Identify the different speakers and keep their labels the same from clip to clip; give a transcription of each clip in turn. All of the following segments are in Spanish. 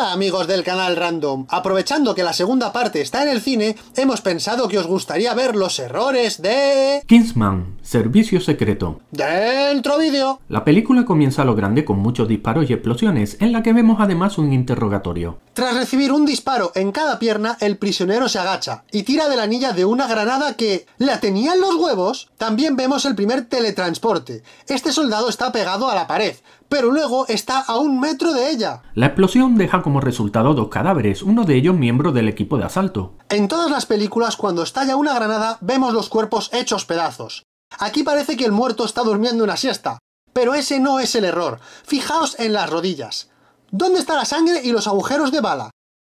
Speaker 1: Hola amigos del canal Random, aprovechando que la segunda parte está en el cine, hemos pensado que os gustaría ver los errores de...
Speaker 2: Kingsman, Servicio secreto.
Speaker 1: ¡Dentro vídeo!
Speaker 2: La película comienza a lo grande con muchos disparos y explosiones, en la que vemos además un interrogatorio.
Speaker 1: Tras recibir un disparo en cada pierna, el prisionero se agacha y tira de la anilla de una granada que la tenía en los huevos. También vemos el primer teletransporte. Este soldado está pegado a la pared, pero luego está a un metro de ella.
Speaker 2: La explosión deja como resultado dos cadáveres, uno de ellos miembro del equipo de asalto.
Speaker 1: En todas las películas, cuando estalla una granada, vemos los cuerpos hechos pedazos. Aquí parece que el muerto está durmiendo una siesta, pero ese no es el error. Fijaos en las rodillas. ¿Dónde está la sangre y los agujeros de bala?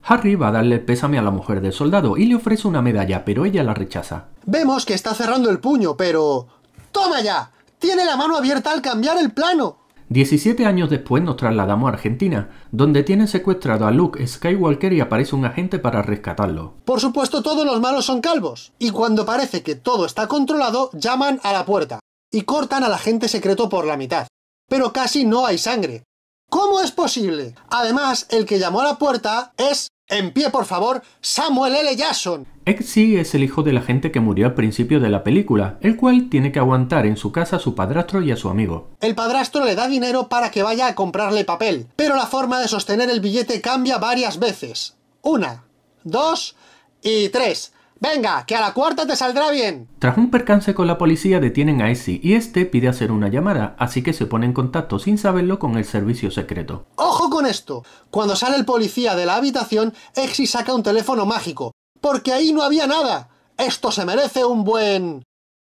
Speaker 2: Harry va a darle pésame a la mujer del soldado y le ofrece una medalla, pero ella la rechaza.
Speaker 1: Vemos que está cerrando el puño, pero... ¡Toma ya! Tiene la mano abierta al cambiar el plano.
Speaker 2: 17 años después nos trasladamos a Argentina, donde tienen secuestrado a Luke Skywalker y aparece un agente para rescatarlo.
Speaker 1: Por supuesto todos los malos son calvos, y cuando parece que todo está controlado, llaman a la puerta, y cortan al agente secreto por la mitad. Pero casi no hay sangre. ¿Cómo es posible? Además, el que llamó a la puerta es en pie, por favor, Samuel L. Jackson.
Speaker 2: Exy es el hijo de la gente que murió al principio de la película, el cual tiene que aguantar en su casa a su padrastro y a su amigo.
Speaker 1: El padrastro le da dinero para que vaya a comprarle papel, pero la forma de sostener el billete cambia varias veces. Una, dos y tres. Venga, que a la cuarta te saldrá bien.
Speaker 2: Tras un percance con la policía detienen a Essie y este pide hacer una llamada, así que se pone en contacto sin saberlo con el servicio secreto.
Speaker 1: ¡Ojo con esto! Cuando sale el policía de la habitación, Exi saca un teléfono mágico, porque ahí no había nada. Esto se merece un buen...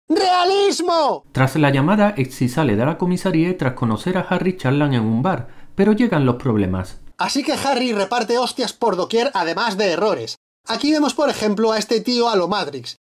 Speaker 1: ¡Realismo!
Speaker 2: Tras la llamada, Exy sale de la comisaría y tras conocer a Harry charlan en un bar, pero llegan los problemas.
Speaker 1: Así que Harry reparte hostias por doquier además de errores. Aquí vemos por ejemplo a este tío a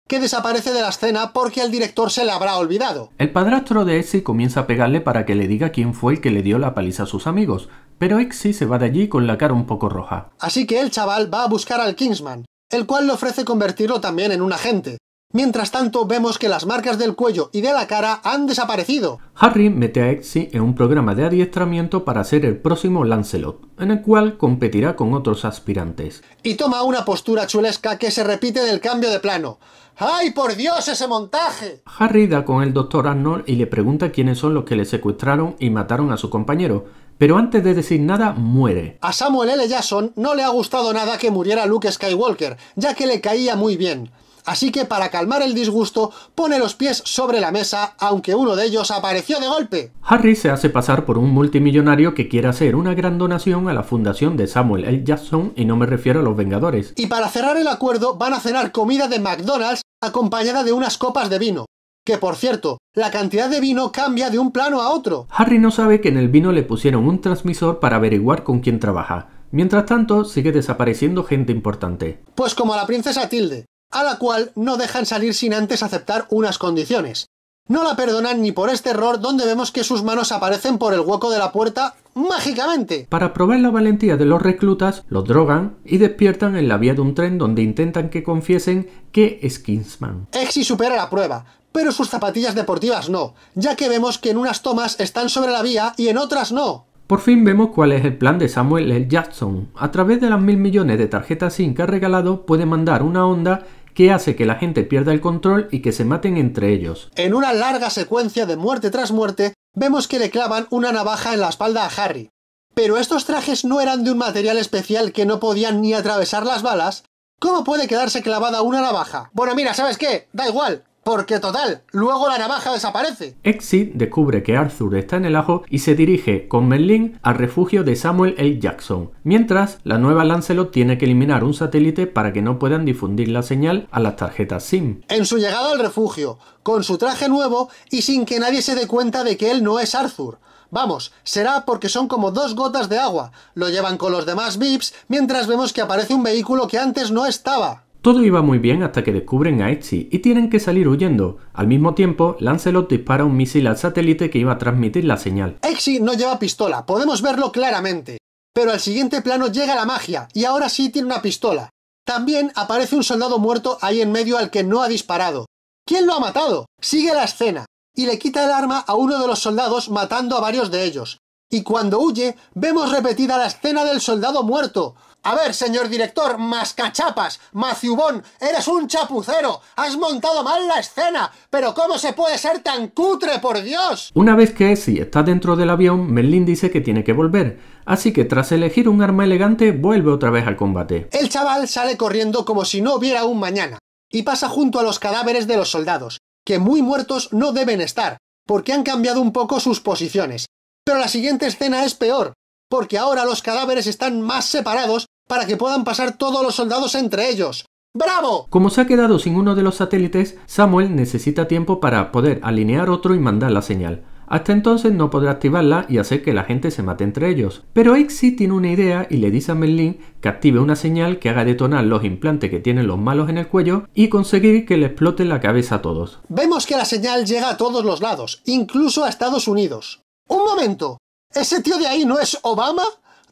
Speaker 1: que desaparece de la escena porque al director se le habrá olvidado.
Speaker 2: El padrastro de Exy comienza a pegarle para que le diga quién fue el que le dio la paliza a sus amigos, pero Exy se va de allí con la cara un poco roja.
Speaker 1: Así que el chaval va a buscar al Kingsman, el cual le ofrece convertirlo también en un agente, Mientras tanto, vemos que las marcas del cuello y de la cara han desaparecido.
Speaker 2: Harry mete a Exy en un programa de adiestramiento para ser el próximo Lancelot, en el cual competirá con otros aspirantes.
Speaker 1: Y toma una postura chulesca que se repite del cambio de plano. ¡Ay, por Dios, ese montaje!
Speaker 2: Harry da con el doctor Arnold y le pregunta quiénes son los que le secuestraron y mataron a su compañero, pero antes de decir nada muere.
Speaker 1: A Samuel L. Jackson no le ha gustado nada que muriera Luke Skywalker, ya que le caía muy bien así que para calmar el disgusto pone los pies sobre la mesa, aunque uno de ellos apareció de golpe.
Speaker 2: Harry se hace pasar por un multimillonario que quiere hacer una gran donación a la fundación de Samuel L. Jackson y no me refiero a los Vengadores.
Speaker 1: Y para cerrar el acuerdo van a cenar comida de McDonald's acompañada de unas copas de vino. Que por cierto, la cantidad de vino cambia de un plano a otro.
Speaker 2: Harry no sabe que en el vino le pusieron un transmisor para averiguar con quién trabaja. Mientras tanto, sigue desapareciendo gente importante.
Speaker 1: Pues como la princesa Tilde, a la cual no dejan salir sin antes aceptar unas condiciones. No la perdonan ni por este error donde vemos que sus manos aparecen por el hueco de la puerta mágicamente.
Speaker 2: Para probar la valentía de los reclutas, los drogan y despiertan en la vía de un tren donde intentan que confiesen que es Kingsman.
Speaker 1: Exi supera la prueba, pero sus zapatillas deportivas no, ya que vemos que en unas tomas están sobre la vía y en otras
Speaker 2: no. Por fin vemos cuál es el plan de Samuel L. Jackson. A través de las mil millones de tarjetas SIM que ha regalado, puede mandar una onda que hace que la gente pierda el control y que se maten entre ellos.
Speaker 1: En una larga secuencia de muerte tras muerte, vemos que le clavan una navaja en la espalda a Harry. Pero estos trajes no eran de un material especial que no podían ni atravesar las balas. ¿Cómo puede quedarse clavada una navaja? Bueno, mira, ¿sabes qué? Da igual, porque total, luego la navaja desaparece.
Speaker 2: Exit descubre que Arthur está en el ajo y se dirige con Merlin al refugio de Samuel L. Jackson, mientras la nueva Lancelot tiene que eliminar un satélite para que no puedan difundir la señal a las tarjetas SIM.
Speaker 1: En su llegada al refugio, con su traje nuevo y sin que nadie se dé cuenta de que él no es Arthur, Vamos, será porque son como dos gotas de agua. Lo llevan con los demás VIPs mientras vemos que aparece un vehículo que antes no estaba.
Speaker 2: Todo iba muy bien hasta que descubren a Etsy y tienen que salir huyendo. Al mismo tiempo, Lancelot dispara un misil al satélite que iba a transmitir la señal.
Speaker 1: Exi no lleva pistola, podemos verlo claramente. Pero al siguiente plano llega la magia, y ahora sí tiene una pistola. También aparece un soldado muerto ahí en medio al que no ha disparado. ¿Quién lo ha matado? Sigue la escena, y le quita el arma a uno de los soldados matando a varios de ellos. Y cuando huye, vemos repetida la escena del soldado muerto. A ver, señor director, mascachapas, maciubón, eres un chapucero, has montado mal la escena, pero ¿cómo se puede ser tan cutre, por Dios?
Speaker 2: Una vez que Essie está dentro del avión, Merlin dice que tiene que volver, así que tras elegir un arma elegante, vuelve otra vez al combate.
Speaker 1: El chaval sale corriendo como si no hubiera un mañana, y pasa junto a los cadáveres de los soldados, que muy muertos no deben estar, porque han cambiado un poco sus posiciones. Pero la siguiente escena es peor, porque ahora los cadáveres están más separados para que puedan pasar todos los soldados entre ellos. ¡Bravo!
Speaker 2: Como se ha quedado sin uno de los satélites, Samuel necesita tiempo para poder alinear otro y mandar la señal. Hasta entonces no podrá activarla y hacer que la gente se mate entre ellos. Pero Exy tiene una idea y le dice a Merlin que active una señal que haga detonar los implantes que tienen los malos en el cuello y conseguir que le explote la cabeza a todos.
Speaker 1: Vemos que la señal llega a todos los lados, incluso a Estados Unidos. ¡Un momento! ¿Ese tío de ahí no es Obama?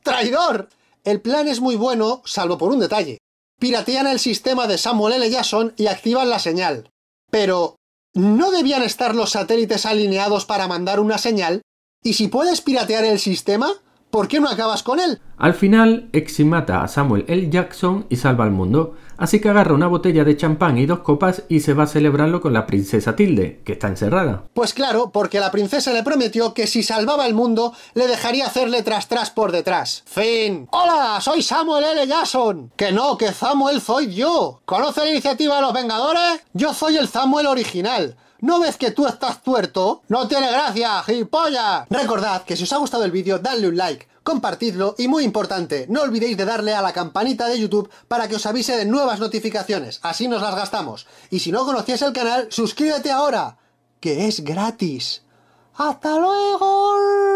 Speaker 1: ¡Traidor! El plan es muy bueno, salvo por un detalle. Piratean el sistema de Samuel L. Jackson y activan la señal. Pero, ¿no debían estar los satélites alineados para mandar una señal? ¿Y si puedes piratear el sistema? ¿Por qué no acabas con él?
Speaker 2: Al final, eximata mata a Samuel L. Jackson y salva al mundo. Así que agarra una botella de champán y dos copas y se va a celebrarlo con la princesa Tilde, que está encerrada.
Speaker 1: Pues claro, porque la princesa le prometió que si salvaba el mundo, le dejaría hacerle tras tras por detrás. Fin. Hola, soy Samuel L. Jason! Que no, que Samuel soy yo. ¿Conoce la iniciativa de los Vengadores? Yo soy el Samuel original. ¿No ves que tú estás tuerto? No tiene gracia, gilipollas. Recordad que si os ha gustado el vídeo, dadle un like compartidlo y muy importante, no olvidéis de darle a la campanita de YouTube para que os avise de nuevas notificaciones, así nos las gastamos. Y si no conocías el canal, suscríbete ahora, que es gratis. ¡Hasta luego!